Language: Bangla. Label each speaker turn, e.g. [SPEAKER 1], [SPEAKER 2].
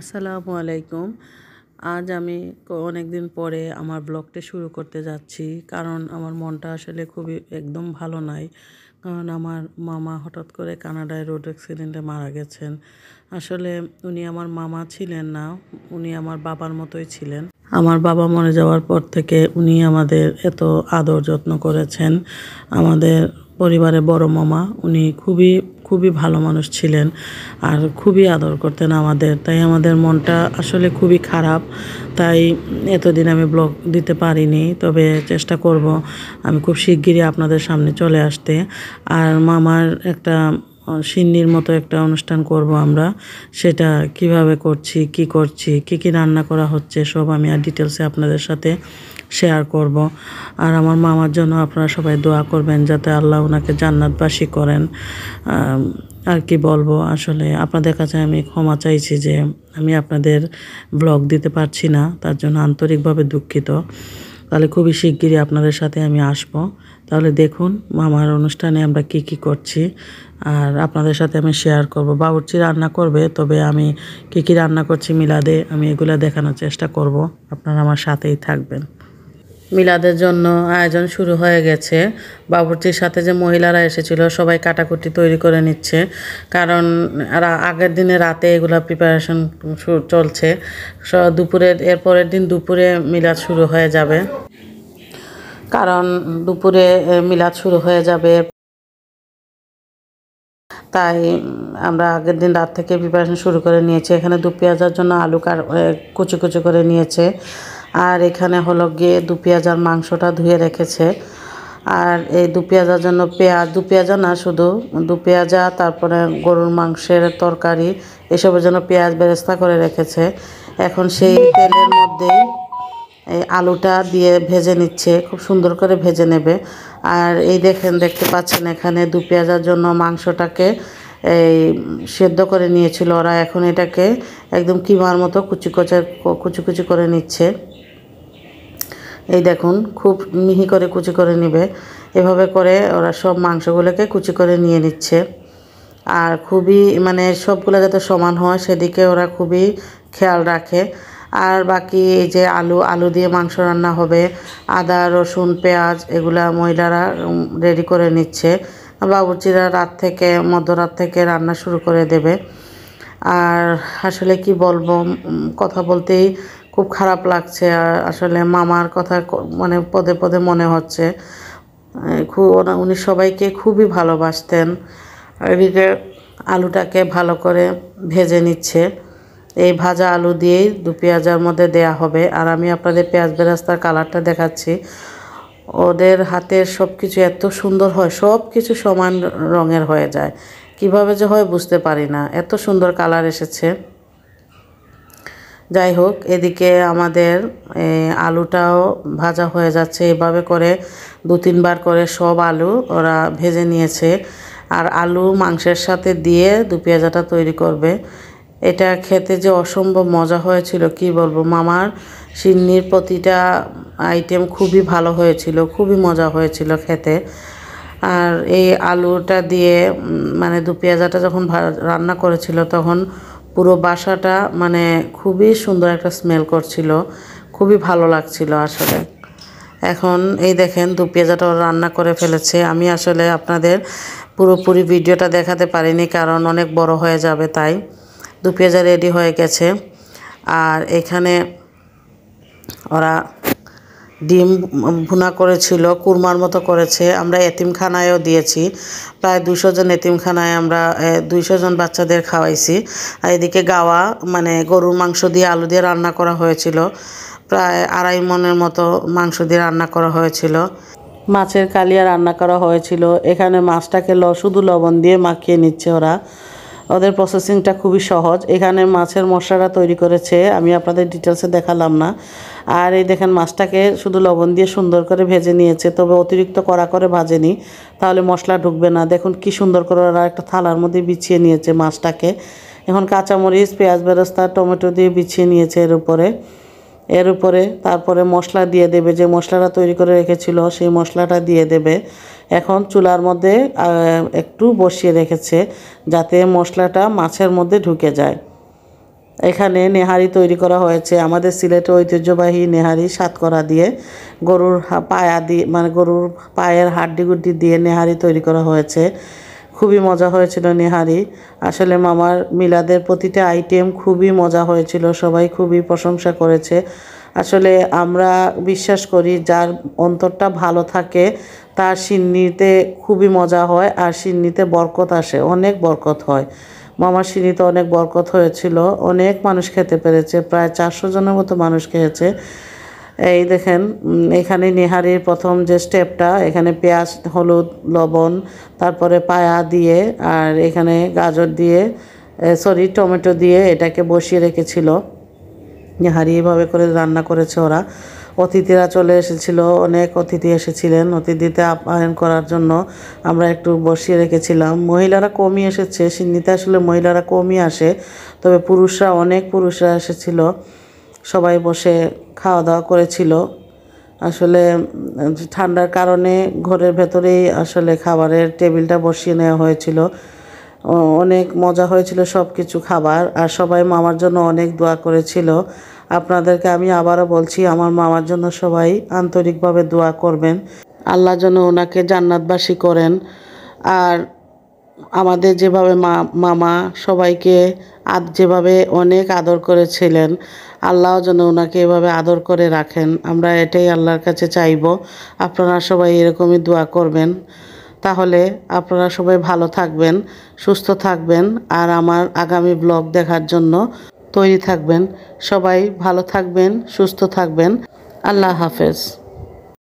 [SPEAKER 1] আসসালামু আলাইকুম আজ আমি অনেক দিন পরে আমার ব্লগটা শুরু করতে যাচ্ছি কারণ আমার মনটা আসলে খুবই একদম ভালো নাই কারণ আমার মামা হঠাৎ করে কানাডায় রোড অ্যাক্সিডেন্টে মারা গেছেন আসলে উনি আমার মামা ছিলেন না উনি আমার বাবার মতোই ছিলেন আমার বাবা মরে যাওয়ার পর থেকে উনি আমাদের এত আদর যত্ন করেছেন আমাদের পরিবারে বড় মামা উনি খুবই খুবই ভালো মানুষ ছিলেন আর খুবই আদর করতেন আমাদের তাই আমাদের মনটা আসলে খুবই খারাপ তাই এতদিন আমি ব্লগ দিতে পারিনি তবে চেষ্টা করব আমি খুব শিগগিরই আপনাদের সামনে চলে আসতে আর মামার একটা সিন্নির মতো একটা অনুষ্ঠান করব আমরা সেটা কিভাবে করছি কি করছি কি কি রান্না করা হচ্ছে সব আমি আর ডিটেলসে আপনাদের সাথে শেয়ার করব আর আমার মামার জন্য আপনারা সবাই দোয়া করবেন যাতে আল্লাহ ওনাকে জান্নাতবাসী করেন আর কি বলবো আসলে আপনাদের কাছে আমি ক্ষমা চাইছি যে আমি আপনাদের ব্লগ দিতে পারছি না তার জন্য আন্তরিকভাবে দুঃখিত তাহলে খুবই শিগগিরই আপনাদের সাথে আমি আসব তাহলে দেখুন মামার অনুষ্ঠানে আমরা কি কি করছি আর আপনাদের সাথে আমি শেয়ার করব বাবুর্চি রান্না করবে তবে আমি কি কি রান্না করছি মিলাদে আমি এগুলো দেখানোর চেষ্টা করব আপনারা আমার সাথেই থাকবেন মিলাদের জন্য আয়োজন শুরু হয়ে গেছে বাবুর্চির সাথে যে মহিলারা এসেছিল সবাই কাটাকুটি তৈরি করে নিচ্ছে কারণ আগের দিনে রাতে এগুলো প্রিপারেশন চলছে দুপুরের এরপরের দিন দুপুরে মিলাদ শুরু হয়ে যাবে কারণ দুপুরে মিলাদ শুরু হয়ে যাবে তাই আমরা আগের দিন রাত থেকে প্রিপারেশন শুরু করে নিয়েছি এখানে দু পেঁয়াজার জন্য আলু কার কুচি কুচি করে নিয়েছে আর এখানে হলো গিয়ে দু পেঁয়াজার মাংসটা ধুয়ে রেখেছে আর এই দু পেঁয়াজার জন্য পেঁয়াজ দু পেঁয়াজা না শুধু দু পেঁয়াজা তারপরে গরুর মাংসের তরকারি এসবের জন্য পেঁয়াজ ব্যবস্থা করে রেখেছে এখন সেই তেলের মধ্যে এই আলুটা দিয়ে ভেজে নিচ্ছে খুব সুন্দর করে ভেজে নেবে আর এই দেখেন দেখতে পাচ্ছেন এখানে দু পেঁয়াজার জন্য মাংসটাকে এই সেদ্ধ করে নিয়েছিল ওরা এখন এটাকে একদম কিমার মতো কুচি কুচি কুচি কুচি করে নিচ্ছে এই দেখুন খুব মিহি করে কুচি করে নেবে এভাবে করে ওরা সব মাংসগুলোকে কুচি করে নিয়ে নিচ্ছে আর খুবই মানে সবগুলো যাতে সমান হয় সেদিকে ওরা খুবই খেয়াল রাখে আর বাকি এই যে আলু আলু দিয়ে মাংস রান্না হবে আদা রসুন পেঁয়াজ এগুলা মহিলারা রেডি করে নিচ্ছে বাবুচিরা রাত থেকে মধ্যরাত থেকে রান্না শুরু করে দেবে আর আসলে কি বলবো কথা বলতেই খুব খারাপ লাগছে আসলে মামার কথা মানে পদে পদে মনে হচ্ছে খুব উনি সবাইকে খুবই ভালোবাসতেন এদিকে আলুটাকে ভালো করে ভেজে নিচ্ছে এই ভাজা আলু দিয়েই দু পেঁয়াজার মধ্যে দেয়া হবে আর আমি আপনাদের পেঁয়াজ বেরাস্তার কালারটা দেখাচ্ছি ওদের হাতের সব কিছু এত সুন্দর হয় সব কিছু সমান রঙের হয়ে যায় কিভাবে যে হয় বুঝতে পারি না এত সুন্দর কালার এসেছে যাই হোক এদিকে আমাদের আলুটাও ভাজা হয়ে যাচ্ছে এভাবে করে দু তিনবার করে সব আলু ওরা ভেজে নিয়েছে আর আলু মাংসের সাথে দিয়ে দু পেঁয়াজাটা তৈরি করবে এটা খেতে যে অসম্ভব মজা হয়েছিল কি বলবো মামার সিন্নির প্রতিটা আইটেম খুবই ভালো হয়েছিল খুবই মজা হয়েছিল খেতে আর এই আলুটা দিয়ে মানে দু পেঁয়াজাটা যখন রান্না করেছিল তখন পুরো বাসাটা মানে খুবই সুন্দর একটা স্মেল করছিল খুবই ভালো লাগছিল আসলে এখন এই দেখেন দু পেঁয়াজাটা রান্না করে ফেলেছে আমি আসলে আপনাদের পুরোপুরি ভিডিওটা দেখাতে পারিনি কারণ অনেক বড় হয়ে যাবে তাই দু পেঁয়াজা রেডি হয়ে গেছে আর এখানে ওরা ডিম ভুনা করেছিল কুরমার মতো করেছে আমরা এতিমখানায়ও দিয়েছি প্রায় দুশো জন এতিমখানায় আমরা দুইশো জন বাচ্চাদের খাওয়াইছি আর এদিকে গাওয়া মানে গরুর মাংস দিয়ে আলু দিয়ে রান্না করা হয়েছিল প্রায় আড়াই মনের মতো মাংস দিয়ে রান্না করা হয়েছিল মাছের কালিয়া রান্না করা হয়েছিল এখানে মাছটাকে ল শুধু লবণ দিয়ে মাখিয়ে নিচ্ছে ওরা ওদের প্রসেসিংটা খুবই সহজ এখানে মাছের মশলাটা তৈরি করেছে আমি আপনাদের ডিটেলসে দেখালাম না আর এই দেখেন মাছটাকে শুধু লবণ দিয়ে সুন্দর করে ভেজে নিয়েছে তবে অতিরিক্ত কড়া করে ভাজেনি তাহলে মশলা ঢুকবে না দেখুন কি সুন্দর করে ওরা একটা থালার মধ্যে বিছিয়ে নিয়েছে মাছটাকে এখন কাঁচামরিচ পেঁয়াজ বেরস্তা টমেটো দিয়ে বিছিয়ে নিয়েছে এর উপরে এর উপরে তারপরে মশলা দিয়ে দেবে যে মশলাটা তৈরি করে রেখেছিল সেই মশলাটা দিয়ে দেবে এখন চুলার মধ্যে একটু বসিয়ে রেখেছে যাতে মশলাটা মাছের মধ্যে ঢুকে যায় এখানে নেহারি তৈরি করা হয়েছে আমাদের সিলেটে ঐতিহ্যবাহী নেহারি সাতকরা দিয়ে গরুর পায়া দিয়ে মানে গরুর পায়ের হাড্ডিগুড্ডি দিয়ে নেহারি তৈরি করা হয়েছে খুবই মজা হয়েছিল নেহারি আসলে মামার মিলাদের প্রতিটা আইটেম খুবই মজা হয়েছিল সবাই খুবই প্রশংসা করেছে আসলে আমরা বিশ্বাস করি যার অন্তরটা ভালো থাকে তার সিন্নিতে খুবই মজা হয় আর সিন্নিতে বরকত আসে অনেক বরকত হয় মামার সিন্নিতে অনেক বরকত হয়েছিল অনেক মানুষ খেতে পেরেছে প্রায় চারশো জনের মতো মানুষ খেয়েছে এই দেখেন এখানে নেহারির প্রথম যে স্টেপটা এখানে পেঁয়াজ হলুদ লবণ তারপরে পায়া দিয়ে আর এখানে গাজর দিয়ে সরি টমেটো দিয়ে এটাকে বসিয়ে রেখেছিল নিহারি এভাবে করে রান্না করেছে ওরা অতিথিরা চলে এসেছিল অনেক অতিথি এসেছিলেন অতিথিতে আপ্যায়ন করার জন্য আমরা একটু বসিয়ে রেখেছিলাম মহিলারা কমই এসেছে সিন্নিতে আসলে মহিলারা কমই আসে তবে পুরুষরা অনেক পুরুষরা এসেছিল সবাই বসে খাওয়া দাওয়া করেছিল আসলে ঠান্ডার কারণে ঘরের ভেতরেই আসলে খাবারের টেবিলটা বসিয়ে নেওয়া হয়েছিল অনেক মজা হয়েছিল সব কিছু খাবার আর সবাই মামার জন্য অনেক দোয়া করেছিল আপনাদেরকে আমি আবারও বলছি আমার মামার জন্য সবাই আন্তরিকভাবে দোয়া করবেন আল্লাহ যেন ওনাকে জান্নাতবাসী করেন আর আমাদের যেভাবে মা মামা সবাইকে আদ যেভাবে অনেক আদর করেছিলেন আল্লাহ যেন ওনাকে এভাবে আদর করে রাখেন আমরা এটাই আল্লাহর কাছে চাইব আপনারা সবাই এরকমই দোয়া করবেন তাহলে আপনারা সবাই ভালো থাকবেন সুস্থ থাকবেন আর আমার আগামী ব্লগ দেখার জন্য তৈরি থাকবেন সবাই ভালো থাকবেন সুস্থ থাকবেন আল্লাহ হাফেজ